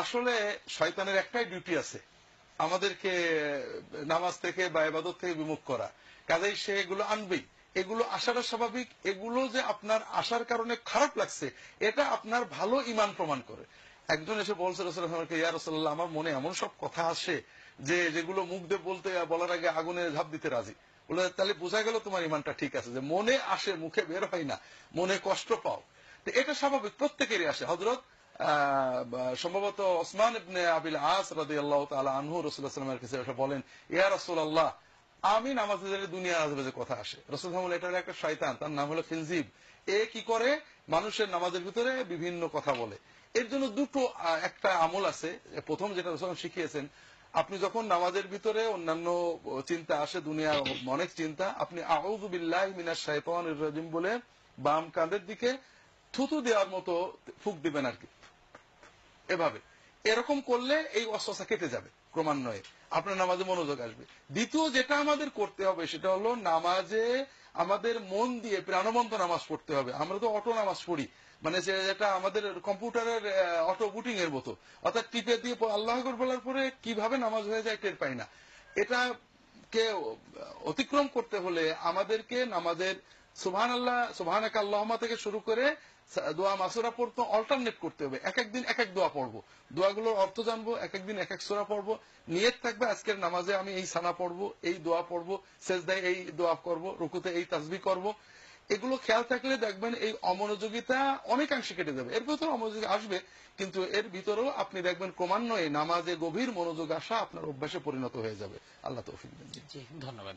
আসলে শয়তানের একটাই ডিউটি আছে আমাদেরকে নামাজ থেকে বা এবাদত থেকে বিমুখ করা কাজেই সে এগুলো আনবেই এগুলো আসাটা স্বাভাবিক এগুলো যে আপনার আসার কারণে খারাপ লাগছে এটা আপনার ভালো ইমান প্রমাণ করে একজন এসে বলছে রসুল্লাহ ইয়া রসল্লাহ আমার মনে এমন সব কথা আসে যে যেগুলো মুখ দিয়ে বলতে বলার আগে আগুনে ঝাঁপ দিতে রাজি বলে তাহলে বোঝা গেল তোমার ইমানটা ঠিক আছে যে মনে আসে মুখে বের হয় না মনে কষ্ট পাও এটা স্বাভাবিক প্রত্যেকেরই আসে হজরত সম্ভবত ওসমান ইবনে আবিল আস রাদি আল্লাহ তালা আনহু রসুল্লাহামের কাছে এটা বলেন ইয়া রসুল আল্লাহ আমি নামাজের দুনিয়া আজবাজে কথা আসে রসুল হামুল এটা একটা শয়তান তার নাম হলো খিনজিব এ কি করে মানুষের নামাজের ভিতরে বিভিন্ন কথা বলে এর জন্য দুটো একটা আমল আছে প্রথম যেটা রসুল শিখিয়েছেন আপনি যখন নামাজের ভিতরে অন্যান্য চিন্তা আসে দুনিয়ার অনেক চিন্তা আপনি আউজ বিল্লাহ মিনার শাহতান বলে বাম কাঁধের দিকে থুতু দেওয়ার মতো ফুক দিবেন আর কি এভাবে এরকম করলে এই অস্ত্রতা কেটে যাবে ক্রমান্বয়ে আপনার নামাজে মনোযোগ আসবে দ্বিতীয় যেটা আমাদের করতে হবে সেটা হলো নামাজে আমাদের মন দিয়ে প্রাণবন্ত নামাজ পড়তে হবে আমরা তো অটো নামাজ পড়ি মানে যেটা আমাদের কম্পিউটারের অটো বুটিং এর মতো অর্থাৎ টিপে দিয়ে আল্লাহ বলার পরে কিভাবে নামাজ হয়ে যায় টের পাই না এটা কে অতিক্রম করতে হলে আমাদেরকে নামাজের আল্লাহ আল্লাহমা থেকে শুরু করে দোয়া মাসুরা পড়তো অল্টারনেট করতে হবে এক একদিন এক এক দোয়া পড়বো দোয়াগুলোর অর্থ জানবো এক একদিন এক এক সোরা পড়বো নিয়ত থাকবে আজকের নামাজে আমি এই সানা পড়বো এই দোয়া পড়বো এই দোয়া করব রুকুতে এই করব এগুলো খেয়াল থাকলে দেখবেন এই অমনোযোগিতা অনেকাংশে কেটে যাবে এর ভিতরে অমনোযোগী আসবে কিন্তু এর ভিতরেও আপনি দেখবেন ক্রমান্বয়ে নামাজে গভীর মনোযোগ আসা আপনার অভ্যাসে পরিণত হয়ে যাবে আল্লাহ তৌফিক ধন্যবাদ